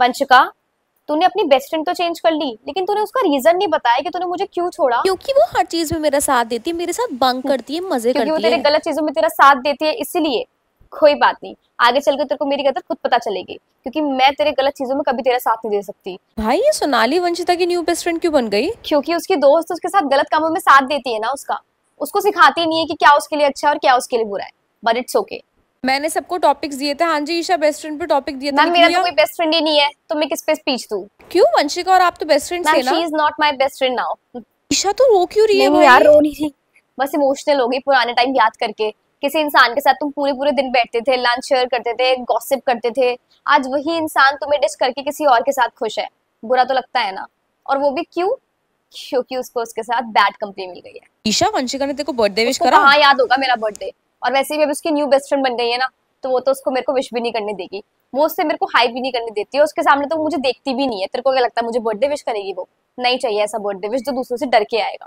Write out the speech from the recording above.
वंशिका तूने अपनी best friend तो चेंज कर ली लेकिन तूने उसका रीजन नहीं बताया कि तूने मुझे क्यों छोड़ा क्योंकि वो हर चीज में मेरा साथ देती है मेरे साथ बंक हम्म। करती है मजे करती है वो तेरे गलत चीजों में तेरा साथ देती है इसीलिए कोई बात नहीं आगे चल के तेरे को मेरी कदर खुद पता चलेगी क्योंकि मैं तेरे गलत चीजों में कभी तेरा साथ नहीं दे सकती भाई ये सोनाली वंशिता की न्यू बेस्ट फ्रेंड क्यों बन गई क्योंकि उसकी दोस्त उसके साथ गलत कामों में साथ देती है ना उसका उसको सिखाती नहीं है कि क्या उसके लिए अच्छा है और क्या उसके लिए बुरा है बट इट्स ओके मैंने सबको टॉपिक्स दिए थे हाँ जी ईशा बेस्ट फ्रेंड पे टॉपिक दिए थे मेरा तो कोई बेस्ट फ्रेंड ही नहीं है तो मैं किस पे स्पीच दूं क्यों वंशिका और आप तो बेस्ट फ्रेंड थे ना she is not my best friend now Isha तो रो क्यों रही है वो यार रो नहीं रही बस इमोशनल हो गई पुराने टाइम याद करके किसी इंसान के साथ तुम पूरे पूरे दिन बैठते थे लंच शेयर करते थे गॉसिप करते थे आज वही इंसान तुम्हें डिश करके किसी और के साथ खुश है बुरा तो लगता है ना और वो भी क्यों क्योंकि उसको उसके साथ बैड कंपनी मिल गई है ईशा वंशिका ने तेरे को बर्थडे विश करा हाँ याद होगा मेरा बर्थडे और वैसे भी अब उसकी न्यू बेस्ट फ्रेंड बन गई है ना तो वो तो उसको मेरे को विश भी नहीं करने देगी वो उससे मेरे को हाई भी नहीं करने देती है उसके सामने तो मुझे देखती भी नहीं है तेरे को क्या लगता है मुझे बर्थडे विश करेगी वो नहीं चाहिए ऐसा बर्थडे विश जो दूसरों से डर के आएगा